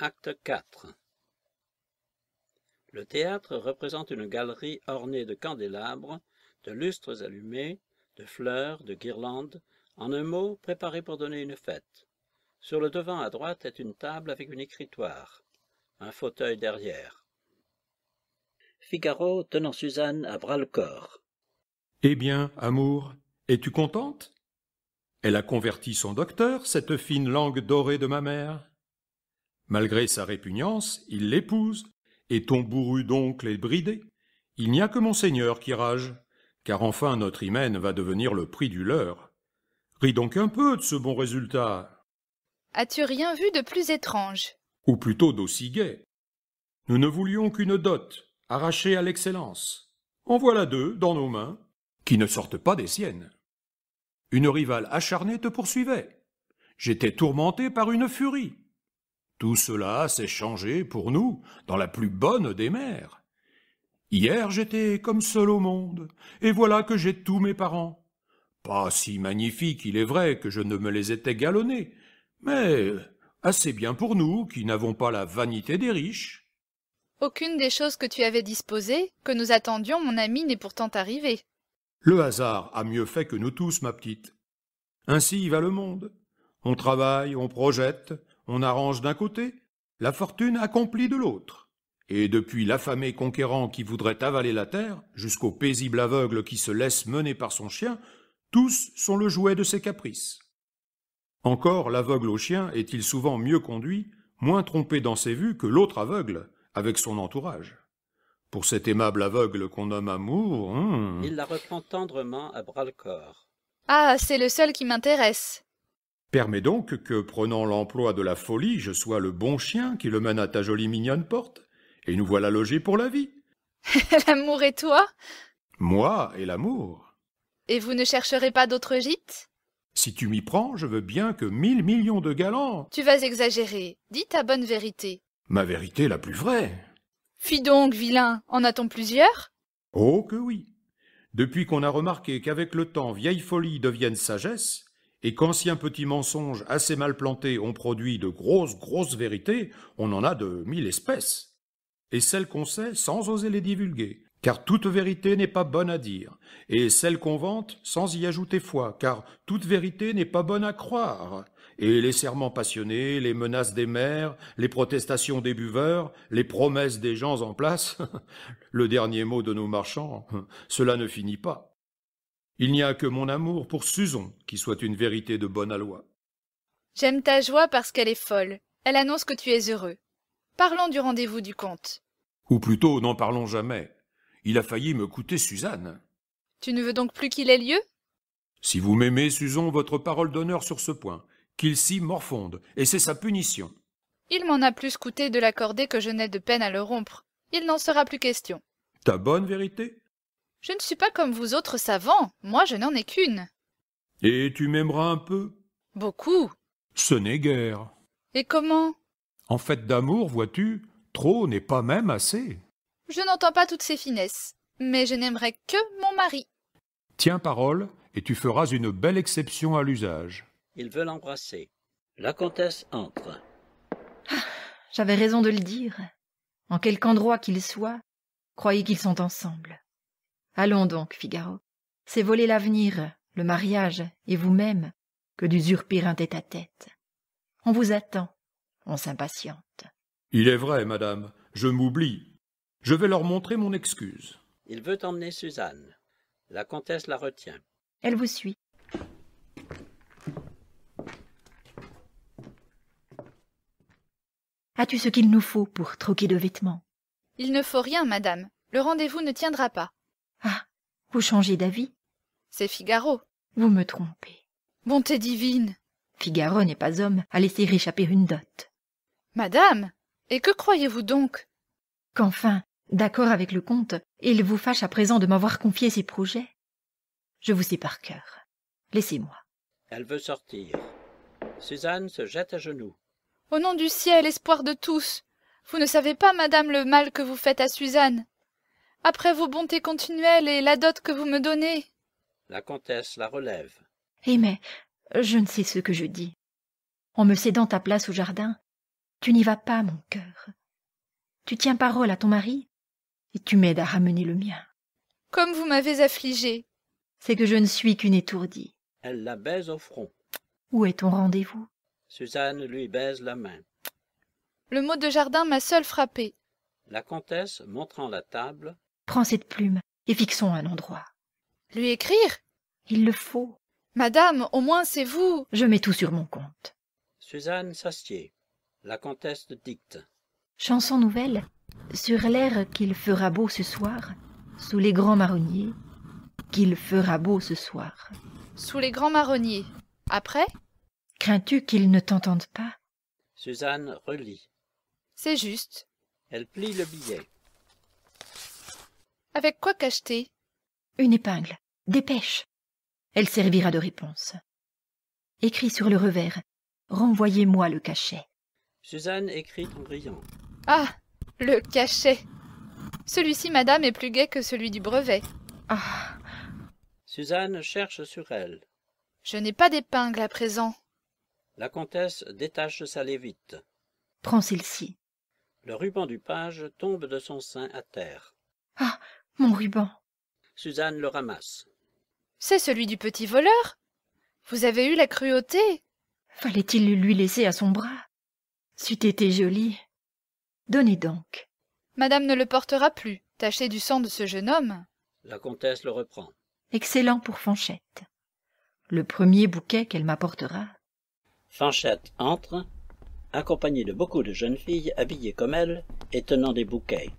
Acte 4 Le théâtre représente une galerie ornée de candélabres, de lustres allumés, de fleurs, de guirlandes, en un mot, préparée pour donner une fête. Sur le devant à droite est une table avec une écritoire, un fauteuil derrière. Figaro tenant Suzanne à bras-le-corps. Eh bien, amour, es-tu contente Elle a converti son docteur, cette fine langue dorée de ma mère. Malgré sa répugnance, il l'épouse, et ton bourru d'oncle est bridé. Il n'y a que monseigneur qui rage, car enfin notre hymen va devenir le prix du leur. Ris donc un peu de ce bon résultat. As-tu rien vu de plus étrange Ou plutôt d'aussi gai. Nous ne voulions qu'une dot, arrachée à l'excellence. En voilà deux dans nos mains, qui ne sortent pas des siennes. Une rivale acharnée te poursuivait. J'étais tourmenté par une furie. Tout cela s'est changé pour nous dans la plus bonne des mers. Hier j'étais comme seul au monde, et voilà que j'ai tous mes parents. Pas si magnifiques, il est vrai, que je ne me les étais galonnés, mais assez bien pour nous qui n'avons pas la vanité des riches. Aucune des choses que tu avais disposées, que nous attendions, mon ami, n'est pourtant arrivée. Le hasard a mieux fait que nous tous, ma petite. Ainsi va le monde. On travaille, on projette, on arrange d'un côté, la fortune accomplie de l'autre. Et depuis l'affamé conquérant qui voudrait avaler la terre, jusqu'au paisible aveugle qui se laisse mener par son chien, tous sont le jouet de ses caprices. Encore l'aveugle au chien est-il souvent mieux conduit, moins trompé dans ses vues que l'autre aveugle, avec son entourage. Pour cet aimable aveugle qu'on nomme amour... Hum. Il la reprend tendrement à bras-le-corps. Ah, c'est le seul qui m'intéresse. Permets donc que, prenant l'emploi de la folie, je sois le bon chien qui le mène à ta jolie mignonne porte, et nous voilà logés pour la vie. l'amour et toi Moi et l'amour. Et vous ne chercherez pas d'autre gîte Si tu m'y prends, je veux bien que mille millions de galants. Tu vas exagérer. Dis ta bonne vérité. Ma vérité la plus vraie. Fuis donc, vilain. En a-t-on plusieurs Oh que oui. Depuis qu'on a remarqué qu'avec le temps vieille folie devienne sagesse, et un petit mensonges assez mal planté ont produit de grosses, grosses vérités, on en a de mille espèces. Et celles qu'on sait sans oser les divulguer, car toute vérité n'est pas bonne à dire, et celles qu'on vante sans y ajouter foi, car toute vérité n'est pas bonne à croire. Et les serments passionnés, les menaces des mères, les protestations des buveurs, les promesses des gens en place, le dernier mot de nos marchands, cela ne finit pas. Il n'y a que mon amour pour Susan qui soit une vérité de bonne aloi. J'aime ta joie parce qu'elle est folle. Elle annonce que tu es heureux. Parlons du rendez-vous du comte. Ou plutôt, n'en parlons jamais. Il a failli me coûter Suzanne. Tu ne veux donc plus qu'il ait lieu Si vous m'aimez, Susan, votre parole d'honneur sur ce point, qu'il s'y morfonde, et c'est sa punition. Il m'en a plus coûté de l'accorder que je n'ai de peine à le rompre. Il n'en sera plus question. Ta bonne vérité je ne suis pas comme vous autres savants, moi je n'en ai qu'une. Et tu m'aimeras un peu Beaucoup. Ce n'est guère. Et comment En fait d'amour, vois-tu, trop n'est pas même assez. Je n'entends pas toutes ces finesses, mais je n'aimerais que mon mari. Tiens parole, et tu feras une belle exception à l'usage. Ils veulent embrasser. La comtesse entre. Ah, j'avais raison de le dire. En quelque endroit qu'ils soit, croyez qu'ils sont ensemble. Allons donc, Figaro. C'est voler l'avenir, le mariage et vous-même que d'usurpir un tête-à-tête. -tête. On vous attend, on s'impatiente. Il est vrai, madame, je m'oublie. Je vais leur montrer mon excuse. Il veut emmener Suzanne. La comtesse la retient. Elle vous suit. As-tu ce qu'il nous faut pour troquer de vêtements Il ne faut rien, madame. Le rendez-vous ne tiendra pas. Ah Vous changez d'avis C'est Figaro. Vous me trompez. Bonté divine Figaro n'est pas homme à laisser échapper une dot. Madame Et que croyez-vous donc Qu'enfin, d'accord avec le comte, il vous fâche à présent de m'avoir confié ses projets. Je vous sais par cœur. Laissez-moi. Elle veut sortir. Suzanne se jette à genoux. Au nom du ciel, espoir de tous Vous ne savez pas, madame, le mal que vous faites à Suzanne après vos bontés continuelles et la dot que vous me donnez. La comtesse la relève. Eh mais, je ne sais ce que je dis. En me cédant ta place au jardin, tu n'y vas pas, mon cœur. Tu tiens parole à ton mari, et tu m'aides à ramener le mien. Comme vous m'avez affligée. C'est que je ne suis qu'une étourdie. Elle la baise au front. Où est ton rendez-vous Suzanne lui baise la main. Le mot de jardin m'a seul frappée. La comtesse, montrant la table, Prends cette plume et fixons un endroit. Lui écrire Il le faut. Madame, au moins c'est vous. Je mets tout sur mon compte. Suzanne Sastier, la comtesse de Dicte. Chanson nouvelle, sur l'air qu'il fera beau ce soir, sous les grands marronniers, qu'il fera beau ce soir. Sous les grands marronniers. Après Crains-tu qu'il ne t'entende pas Suzanne relit. C'est juste. Elle plie le billet. Avec quoi cacheter Une épingle. Dépêche. Elle servira de réponse. Écrit sur le revers. Renvoyez-moi le cachet. Suzanne écrit en brillant. Ah. Le cachet. Celui-ci, madame, est plus gai que celui du brevet. Ah. Suzanne cherche sur elle. Je n'ai pas d'épingle à présent. La comtesse détache sa lévite. Prends celle-ci. Le ruban du page tombe de son sein à terre. Ah mon ruban. Suzanne le ramasse. C'est celui du petit voleur. Vous avez eu la cruauté. Fallait-il le lui laisser à son bras C'eût été joli. Donnez donc. Madame ne le portera plus, taché du sang de ce jeune homme. La comtesse le reprend. Excellent pour Fanchette. Le premier bouquet qu'elle m'apportera. Fanchette entre, accompagnée de beaucoup de jeunes filles habillées comme elle et tenant des bouquets.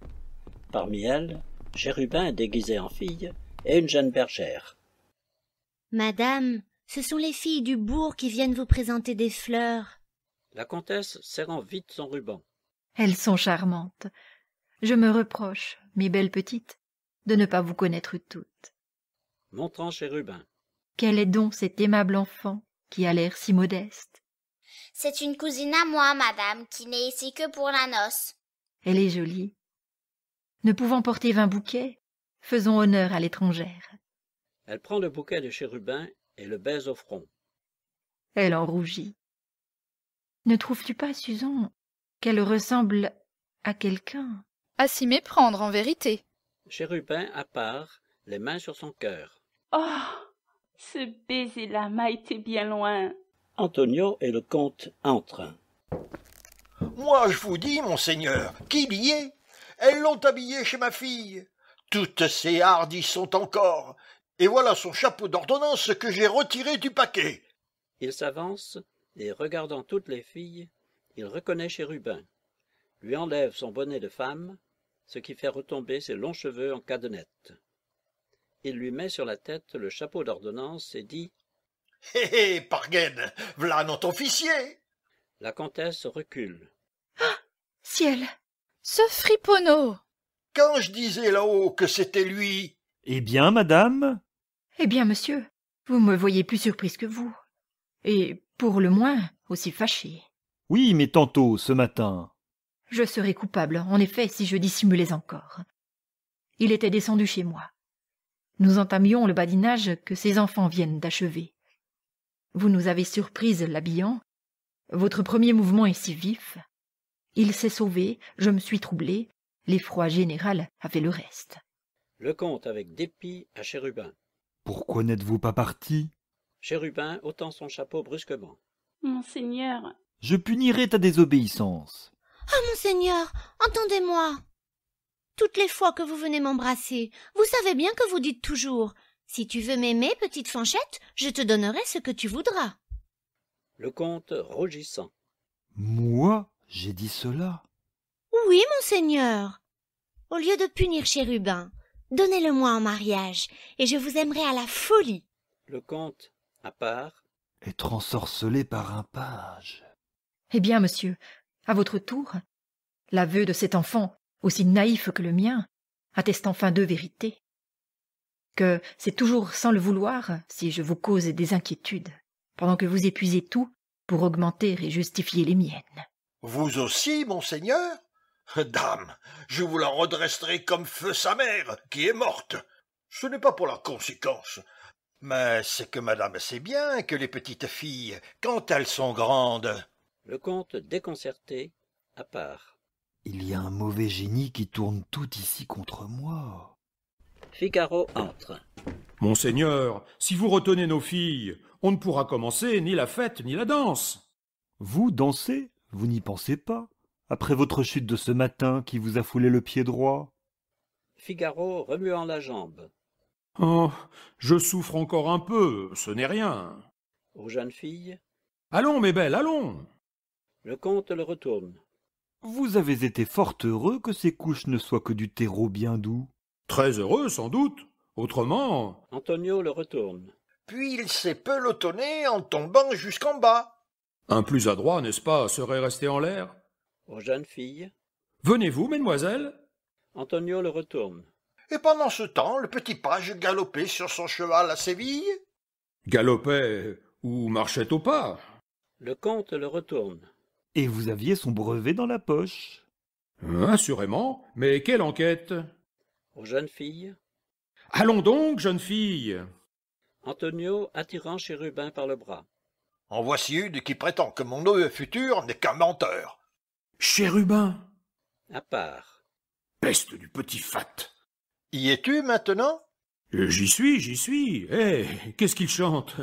Parmi elles, Chérubin déguisé en fille et une jeune bergère. Madame, ce sont les filles du bourg qui viennent vous présenter des fleurs. La comtesse serrant vite son ruban. Elles sont charmantes. Je me reproche, mes belles petites, de ne pas vous connaître toutes. Montrant Chérubin. Quel est donc cet aimable enfant qui a l'air si modeste C'est une cousine à moi, madame, qui n'est ici que pour la noce. Elle est jolie, ne pouvant porter vingt bouquets, faisons honneur à l'étrangère. Elle prend le bouquet de chérubin et le baise au front. Elle en rougit. Ne trouves-tu pas, Susan, qu'elle ressemble à quelqu'un À s'y méprendre, en vérité. Chérubin à part, les mains sur son cœur. Oh Ce baiser-là m'a été bien loin. Antonio et le comte entrent. Moi, je vous dis, monseigneur, qu'il y est elles l'ont habillée chez ma fille. Toutes ces hardies sont encore. Et voilà son chapeau d'ordonnance que j'ai retiré du paquet. Il s'avance, et regardant toutes les filles, il reconnaît Chérubin, lui enlève son bonnet de femme, ce qui fait retomber ses longs cheveux en cadenette. Il lui met sur la tête le chapeau d'ordonnance et dit Hé hé, pargaine, v'là notre officier La comtesse recule. Ah Ciel ce friponneau Quand je disais là-haut que c'était lui Eh bien, madame Eh bien, monsieur, vous me voyez plus surprise que vous. Et, pour le moins, aussi fâchée. Oui, mais tantôt, ce matin. Je serais coupable, en effet, si je dissimulais encore. Il était descendu chez moi. Nous entamions le badinage que ses enfants viennent d'achever. Vous nous avez surprise l'habillant. Votre premier mouvement est si vif. Il s'est sauvé, je me suis troublé, l'effroi général a fait le reste. Le comte avec dépit à Chérubin. Pourquoi n'êtes-vous pas parti Chérubin ôtant son chapeau brusquement. Monseigneur. Je punirai ta désobéissance. Ah, monseigneur, entendez-moi. Toutes les fois que vous venez m'embrasser, vous savez bien que vous dites toujours Si tu veux m'aimer, petite fanchette, je te donnerai ce que tu voudras. Le comte rougissant. Moi j'ai dit cela. Oui, monseigneur. Au lieu de punir Chérubin, donnez-le-moi en mariage, et je vous aimerai à la folie. Le comte, à part, est ensorcelé par un page. Eh bien, monsieur, à votre tour, l'aveu de cet enfant, aussi naïf que le mien, atteste enfin deux vérités. Que c'est toujours sans le vouloir si je vous cause des inquiétudes, pendant que vous épuisez tout pour augmenter et justifier les miennes. Vous aussi, monseigneur Dame, je vous la redresserai comme feu sa mère, qui est morte. Ce n'est pas pour la conséquence. Mais c'est que madame sait bien que les petites filles, quand elles sont grandes. Le comte déconcerté, à part. Il y a un mauvais génie qui tourne tout ici contre moi. Figaro entre. Monseigneur, si vous retenez nos filles, on ne pourra commencer ni la fête ni la danse. Vous dansez vous n'y pensez pas, après votre chute de ce matin qui vous a foulé le pied droit Figaro remuant la jambe. Oh, je souffre encore un peu, ce n'est rien. Aux jeunes filles. Allons, mes belles, allons Le comte le retourne. Vous avez été fort heureux que ces couches ne soient que du terreau bien doux. Très heureux, sans doute. Autrement. Antonio le retourne. Puis il s'est pelotonné en tombant jusqu'en bas. Un plus adroit, n'est-ce pas, serait resté en l'air Aux jeunes filles. Venez-vous, mesdemoiselles Antonio le retourne. Et pendant ce temps, le petit page galopait sur son cheval à Séville Galopait ou marchait au pas Le comte le retourne. Et vous aviez son brevet dans la poche Assurément, mais quelle enquête Aux jeunes filles. Allons donc, jeune fille Antonio attirant Chérubin par le bras. En voici une qui prétend que mon neveu futur n'est qu'un menteur. Chérubin À part. Peste du petit fat Y es-tu maintenant euh, J'y suis, j'y suis. Eh, qu'est-ce qu'il chante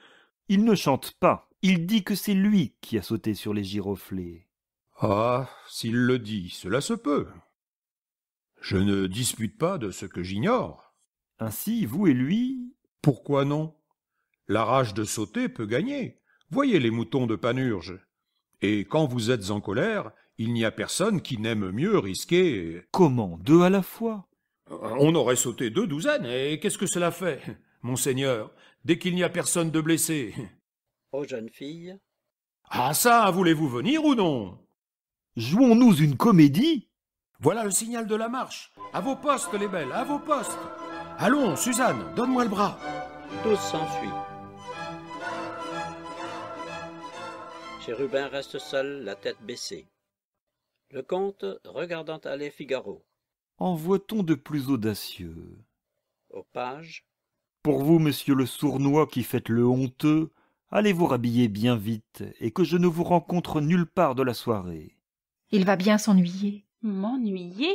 Il ne chante pas. Il dit que c'est lui qui a sauté sur les giroflées. Ah, s'il le dit, cela se peut. Je ne dispute pas de ce que j'ignore. Ainsi, vous et lui. Pourquoi non La rage de sauter peut gagner. Voyez les moutons de Panurge. Et quand vous êtes en colère, il n'y a personne qui n'aime mieux risquer. Comment Deux à la fois euh, On aurait sauté deux douzaines, et qu'est-ce que cela fait Monseigneur, dès qu'il n'y a personne de blessé. Aux jeunes filles. Ah ça, voulez-vous venir ou non Jouons-nous une comédie Voilà le signal de la marche. À vos postes, les belles, à vos postes. Allons, Suzanne, donne-moi le bras. Tous s'enfuient. Chérubin reste seul, la tête baissée. Le comte, regardant aller Figaro. En voit-on de plus audacieux Au page. Pour vous, monsieur le sournois qui faites le honteux, allez vous rhabiller bien vite et que je ne vous rencontre nulle part de la soirée. Il va bien s'ennuyer. M'ennuyer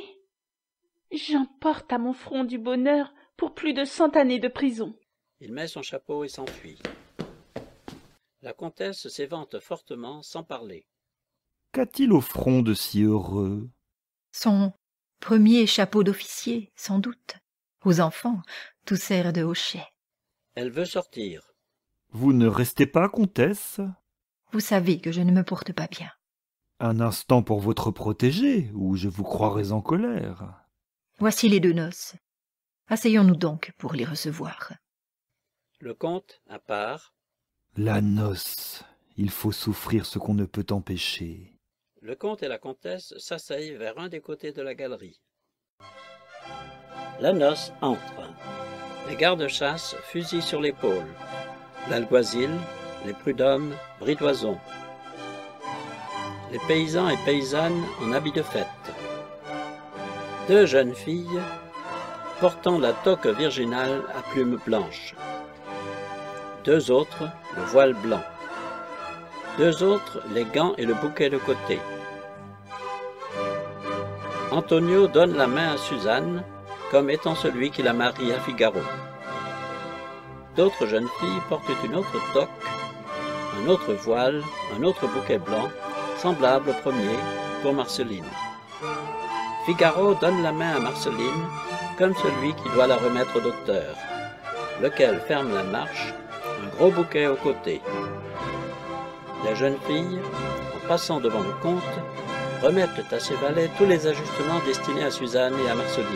J'emporte à mon front du bonheur pour plus de cent années de prison. Il met son chapeau et s'enfuit. La comtesse s'évente fortement sans parler. Qu'a-t-il au front de si heureux Son premier chapeau d'officier, sans doute. Aux enfants, tout sert de hochet. Elle veut sortir. Vous ne restez pas, comtesse Vous savez que je ne me porte pas bien. Un instant pour votre protégée, ou je vous croirais en colère. Voici les deux noces. Asseyons-nous donc pour les recevoir. Le comte, à part, la noce. Il faut souffrir ce qu'on ne peut empêcher. Le comte et la comtesse s'asseyent vers un des côtés de la galerie. La noce entre. Les gardes-chasse fusillent sur l'épaule. L'alguazil, les prud'hommes, d'oison. Les paysans et paysannes en habit de fête. Deux jeunes filles portant la toque virginale à plumes blanches deux autres le voile blanc, deux autres les gants et le bouquet de côté. Antonio donne la main à Suzanne comme étant celui qui la marie à Figaro. D'autres jeunes filles portent une autre toque, un autre voile, un autre bouquet blanc, semblable au premier pour Marceline. Figaro donne la main à Marceline comme celui qui doit la remettre au docteur, lequel ferme la marche gros bouquet au côté. La jeune fille, en passant devant le comte, remettent à ses valets tous les ajustements destinés à Suzanne et à Marceline.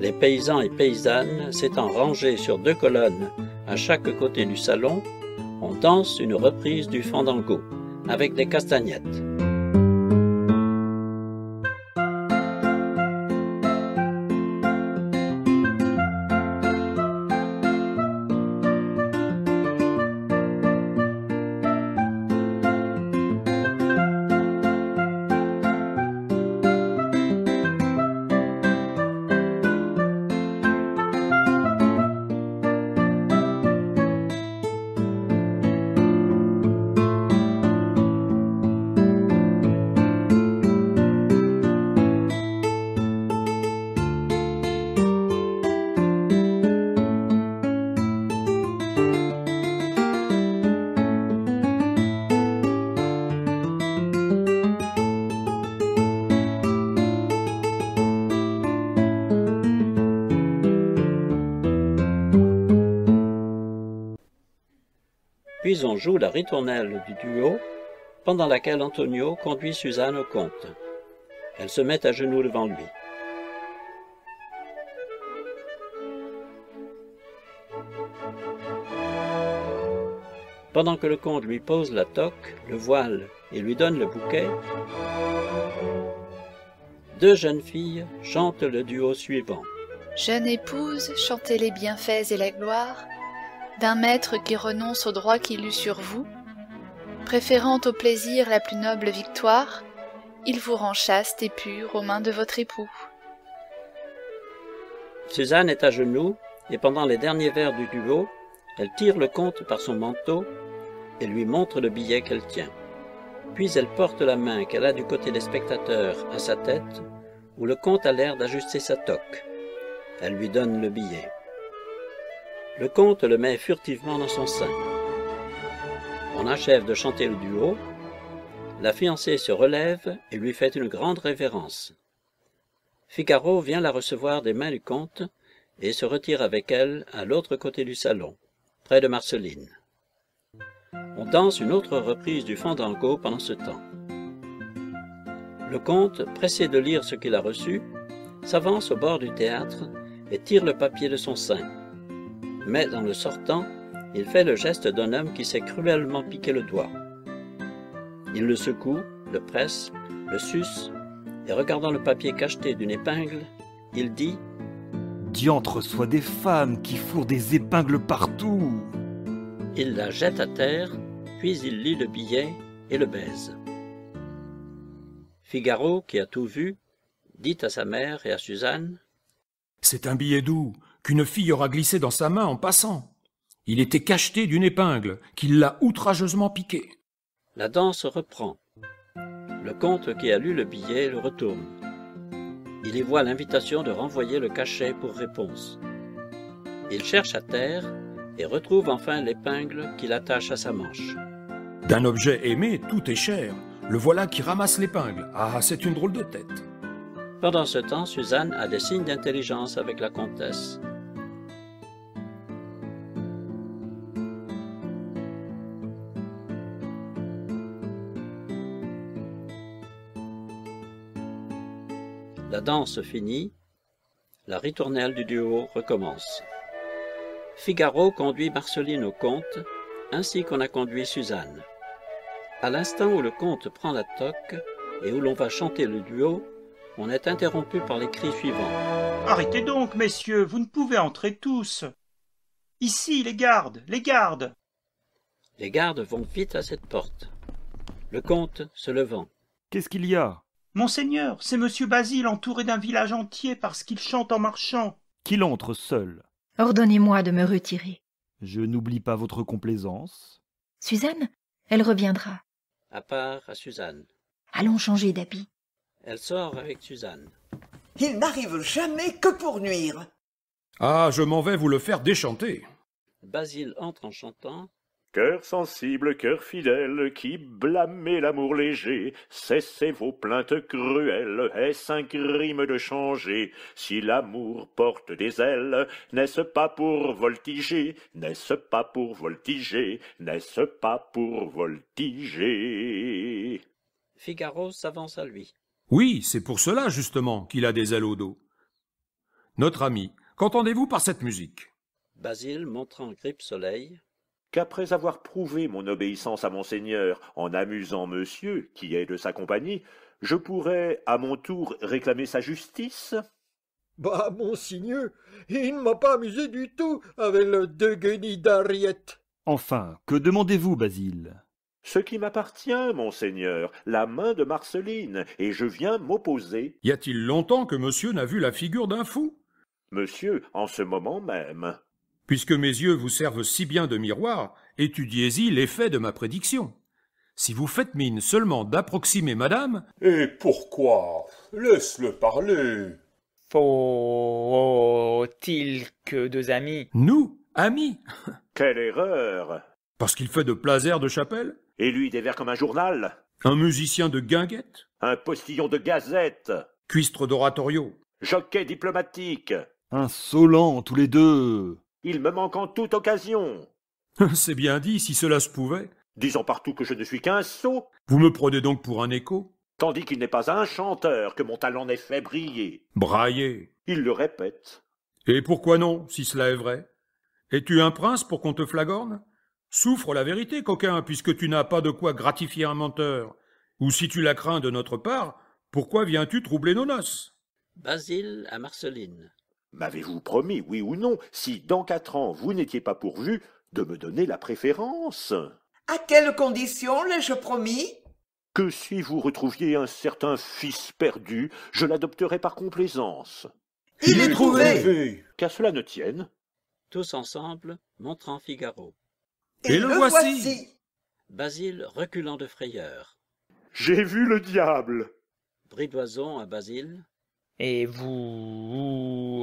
Les paysans et paysannes s'étant rangés sur deux colonnes à chaque côté du salon, danse une reprise du fandango avec des castagnettes. on joue la ritournelle du duo, pendant laquelle Antonio conduit Suzanne au comte. Elle se met à genoux devant lui. Pendant que le comte lui pose la toque, le voile et lui donne le bouquet, deux jeunes filles chantent le duo suivant. Jeune épouse, chantez les bienfaits et la gloire d'un maître qui renonce au droit qu'il eut sur vous, préférant au plaisir la plus noble victoire, il vous rend chaste et pure aux mains de votre époux. Suzanne est à genoux, et pendant les derniers vers du duo, elle tire le comte par son manteau et lui montre le billet qu'elle tient. Puis elle porte la main qu'elle a du côté des spectateurs à sa tête, où le comte a l'air d'ajuster sa toque. Elle lui donne le billet le comte le met furtivement dans son sein. On achève de chanter le duo, la fiancée se relève et lui fait une grande révérence. Figaro vient la recevoir des mains du comte et se retire avec elle à l'autre côté du salon, près de Marceline. On danse une autre reprise du fandango pendant ce temps. Le comte, pressé de lire ce qu'il a reçu, s'avance au bord du théâtre et tire le papier de son sein mais en le sortant, il fait le geste d'un homme qui s'est cruellement piqué le doigt. Il le secoue, le presse, le suce, et regardant le papier cacheté d'une épingle, il dit Diantre soit des femmes qui fourrent des épingles partout Il la jette à terre, puis il lit le billet et le baise. Figaro, qui a tout vu, dit à sa mère et à Suzanne C'est un billet doux, qu'une fille aura glissé dans sa main en passant. Il était cacheté d'une épingle, qui l'a outrageusement piqué. La danse reprend. Le comte qui a lu le billet le retourne. Il y voit l'invitation de renvoyer le cachet pour réponse. Il cherche à terre et retrouve enfin l'épingle qu'il attache à sa manche. D'un objet aimé, tout est cher. Le voilà qui ramasse l'épingle. Ah, c'est une drôle de tête. Pendant ce temps, Suzanne a des signes d'intelligence avec la comtesse. danse finie, la ritournelle du duo recommence. Figaro conduit Marceline au comte, ainsi qu'on a conduit Suzanne. À l'instant où le comte prend la toque et où l'on va chanter le duo, on est interrompu par les cris suivants. Arrêtez donc, messieurs, vous ne pouvez entrer tous. Ici, les gardes, les gardes. Les gardes vont vite à cette porte. Le comte se levant. Qu'est-ce qu'il y a monseigneur c'est monsieur basile entouré d'un village entier parce qu'il chante en marchant qu'il entre seul ordonnez-moi de me retirer je n'oublie pas votre complaisance suzanne elle reviendra à part à suzanne allons changer d'habit elle sort avec suzanne il n'arrive jamais que pour nuire ah je m'en vais vous le faire déchanter basile entre en chantant Cœur sensible, cœur fidèle, qui blâmez l'amour léger, cessez vos plaintes cruelles, est-ce un crime de changer Si l'amour porte des ailes, n'est-ce pas pour voltiger N'est-ce pas pour voltiger N'est-ce pas pour voltiger Figaro s'avance à lui. Oui, c'est pour cela, justement, qu'il a des ailes au dos. Notre ami, qu'entendez-vous par cette musique Basile montrant en grippe soleil, qu'après avoir prouvé mon obéissance à monseigneur en amusant monsieur, qui est de sa compagnie, je pourrais, à mon tour, réclamer sa justice Bah, Monseigneur, il ne m'a pas amusé du tout avec le déguenis d'Ariette. Enfin, que demandez-vous, Basile ce qui m'appartient, monseigneur, la main de Marceline, et je viens m'opposer. Y a-t-il longtemps que monsieur n'a vu la figure d'un fou Monsieur, en ce moment même. Puisque mes yeux vous servent si bien de miroir, étudiez-y l'effet de ma prédiction. Si vous faites mine seulement d'approximer madame. Et pourquoi Laisse-le parler. Faut-il que deux amis Nous, amis Quelle erreur Parce qu'il fait de plaisir de chapelle Et lui des vers comme un journal Un musicien de guinguette Un postillon de gazette Cuistre d'oratorio Jockey diplomatique Insolent, tous les deux il me manque en toute occasion. C'est bien dit, si cela se pouvait. Disons partout que je ne suis qu'un sot. Vous me prenez donc pour un écho Tandis qu'il n'est pas un chanteur que mon talent n'ait fait briller. Brailler. Il le répète. Et pourquoi non, si cela est vrai Es-tu un prince pour qu'on te flagorne Souffre la vérité, coquin, puisque tu n'as pas de quoi gratifier un menteur. Ou si tu la crains de notre part, pourquoi viens-tu troubler nos noces Basile à Marceline. M'avez-vous promis, oui ou non, si dans quatre ans vous n'étiez pas pourvu, de me donner la préférence À quelles conditions l'ai-je promis Que si vous retrouviez un certain fils perdu, je l'adopterais par complaisance. Il, est trouvé Qu'à cela ne tienne. Tous ensemble, montrant Figaro. Et, le, voici, Basile reculant de frayeur. J'ai vu le diable. Bridoison à Basile. Et vous,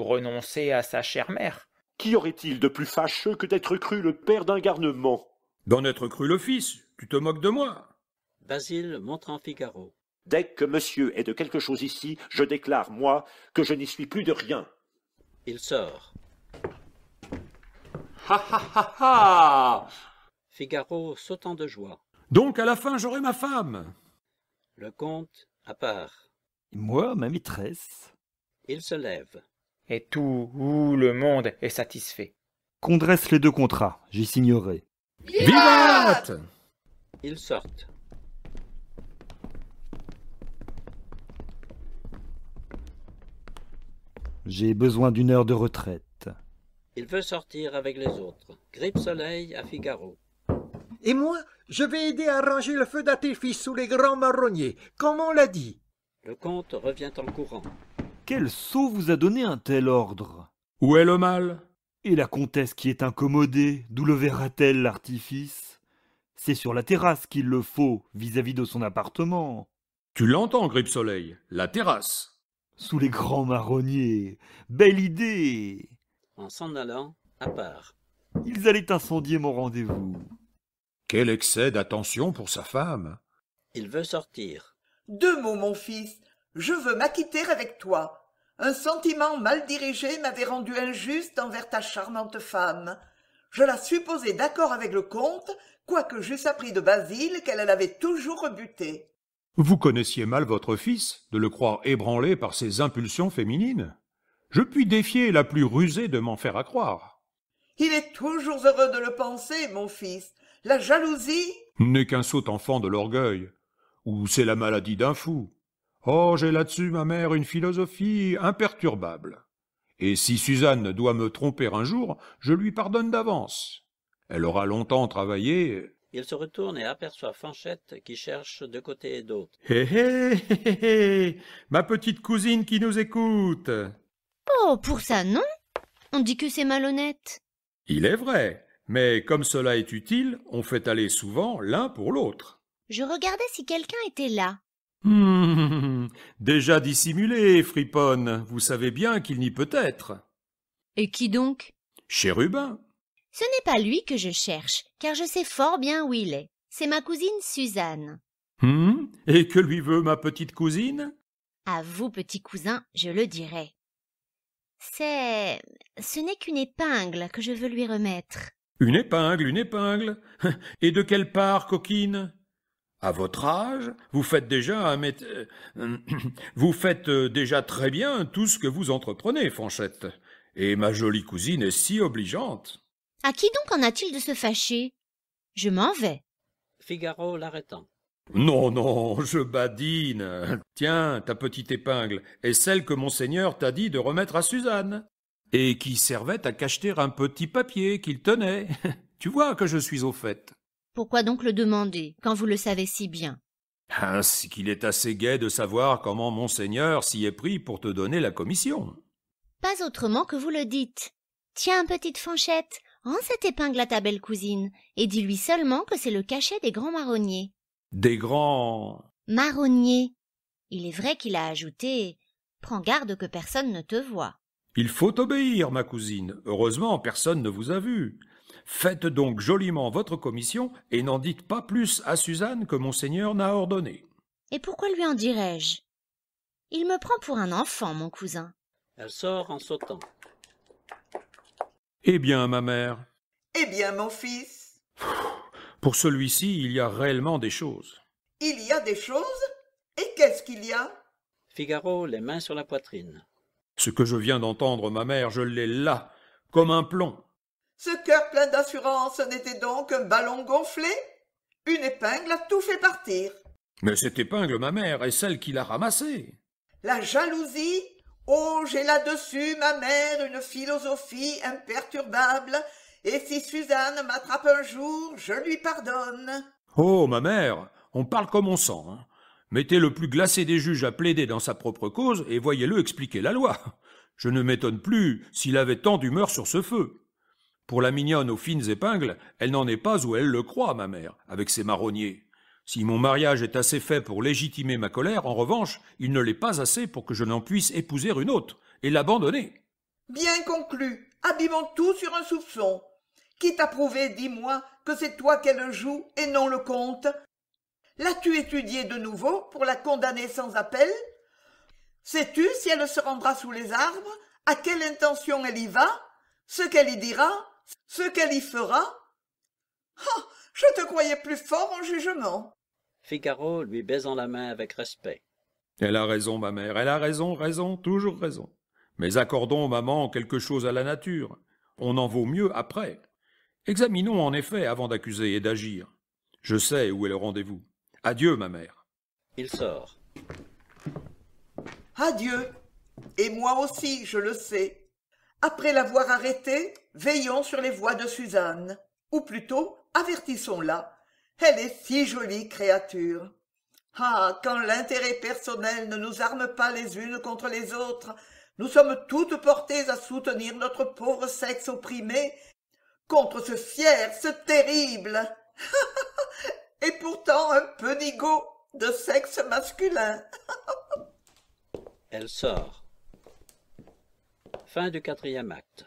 vous renoncez à sa chère mère. Qu'y aurait-il de plus fâcheux que d'être cru le père d'un garnement D'en être cru le fils Tu te moques de moi Basile montre en Figaro. Dès que monsieur est de quelque chose ici, je déclare, moi, que je n'y suis plus de rien. Il sort. Ha ha ha ha Figaro sautant de joie. Donc à la fin j'aurai ma femme. Le comte à part moi, ma maîtresse. Il se lève. Et tout, où le monde est satisfait. Qu'on dresse les deux contrats, j'y signerai. Vivat Ils sortent. J'ai besoin d'une heure de retraite. Il veut sortir avec les autres. Grippe Soleil à Figaro. Et moi, je vais aider à ranger le feu d'artifice sous les grands marronniers, comme on l'a dit. Le comte revient en courant. Quel sot vous a donné un tel ordre Où est le mal Et la comtesse qui est incommodée, d'où le verra-t-elle l'artifice C'est sur la terrasse qu'il le faut, vis-à-vis de son appartement. Tu l'entends, Grippe-Soleil, la terrasse Sous les grands marronniers Belle idée En s'en allant, à part. Ils allaient incendier mon rendez-vous. Quel excès d'attention pour sa femme Il veut sortir deux mots mon fils je veux m'acquitter avec toi un sentiment mal dirigé m'avait rendu injuste envers ta charmante femme je la supposais d'accord avec le comte quoique j'eusse appris de Basile qu'elle l'avait toujours rebuté vous connaissiez mal votre fils de le croire ébranlé par ses impulsions féminines je puis défier la plus rusée de m'en faire accroire il est toujours heureux de le penser mon fils la jalousie n'est qu'un sot enfant de l'orgueil ou c'est la maladie d'un fou. Oh, j'ai là-dessus, ma mère, une philosophie imperturbable. Et si Suzanne doit me tromper un jour, je lui pardonne d'avance. Elle aura longtemps travaillé. Il se retourne et aperçoit Fanchette qui cherche de côté et d'autre. Hé hé hé hé Ma petite cousine qui nous écoute Oh, pour ça, non On dit que c'est malhonnête. Il est vrai, mais comme cela est utile, on fait aller souvent l'un pour l'autre. Je regardais si quelqu'un était là. Hum, déjà dissimulé, friponne. Vous savez bien qu'il n'y peut être. Et qui donc Chérubin. Ce n'est pas lui que je cherche, car je sais fort bien où il est. C'est ma cousine Suzanne. Hum, et que lui veut ma petite cousine À vous, petit cousin, je le dirai. C'est. Ce n'est qu'une épingle que je veux lui remettre. Une épingle, une épingle Et de quelle part, coquine à votre âge, vous faites déjà un euh, vous faites euh, déjà très bien tout ce que vous entreprenez, Fanchette. Et ma jolie cousine est si obligeante. À qui donc en a-t-il de se fâcher Je m'en vais. Figaro l'arrêtant. Non, non, je badine. Tiens, ta petite épingle est celle que monseigneur t'a dit de remettre à Suzanne, et qui servait à cacheter un petit papier qu'il tenait. tu vois que je suis au fait. Pourquoi donc le demander, quand vous le savez si bien Ainsi qu'il est assez gai de savoir comment monseigneur s'y est pris pour te donner la commission. Pas autrement que vous le dites. Tiens, petite Fanchette, rends cette épingle à ta belle cousine, et dis-lui seulement que c'est le cachet des grands marronniers. Des grands... Marronniers. Il est vrai qu'il a ajouté « Prends garde que personne ne te voit. »« Il faut obéir, ma cousine. Heureusement, personne ne vous a vu. Faites donc joliment votre commission et n'en dites pas plus à Suzanne que monseigneur n'a ordonné. Et pourquoi lui en dirais-je Il me prend pour un enfant, mon cousin. Elle sort en sautant. Eh bien, ma mère. Eh bien, mon fils. Pour celui-ci, il y a réellement des choses. Il y a des choses Et qu'est-ce qu'il y a Figaro, les mains sur la poitrine. Ce que je viens d'entendre, ma mère, je l'ai là, comme un plomb. Ce cœur plein d'assurance n'était donc qu'un ballon gonflé Une épingle a tout fait partir. Mais cette épingle, ma mère, est celle qui l'a ramassée. La jalousie Oh, j'ai là-dessus, ma mère, une philosophie imperturbable, et si Suzanne m'attrape un jour, je lui pardonne. Oh, ma mère, on parle comme on sent. Hein. Mettez le plus glacé des juges à plaider dans sa propre cause et voyez-le expliquer la loi. Je ne m'étonne plus s'il avait tant d'humeur sur ce feu. Pour la mignonne aux fines épingles, elle n'en est pas où elle le croit, ma mère, avec ses marronniers. Si mon mariage est assez fait pour légitimer ma colère, en revanche, il ne l'est pas assez pour que je n'en puisse épouser une autre et l'abandonner. Bien conclu. Abîmons tout sur un soupçon. Qui t'a prouvé, dis-moi, que c'est toi qu'elle joue et non le comte. L'as-tu étudiée de nouveau pour la condamner sans appel Sais-tu si elle se rendra sous les arbres À quelle intention elle y va Ce qu'elle y dira ce qu'elle y fera ah je te croyais plus fort en jugement figaro lui baisant la main avec respect elle a raison ma mère elle a raison raison toujours raison mais accordons maman quelque chose à la nature on en vaut mieux après examinons en effet avant d'accuser et d'agir je sais où est le rendez-vous adieu ma mère il sort adieu et moi aussi je le sais après l'avoir arrêtée veillons sur les voies de suzanne ou plutôt avertissons la elle est si jolie créature ah quand l'intérêt personnel ne nous arme pas les unes contre les autres nous sommes toutes portées à soutenir notre pauvre sexe opprimé contre ce fier ce terrible et pourtant un peu nigaud de sexe masculin elle sort Fin du quatrième acte.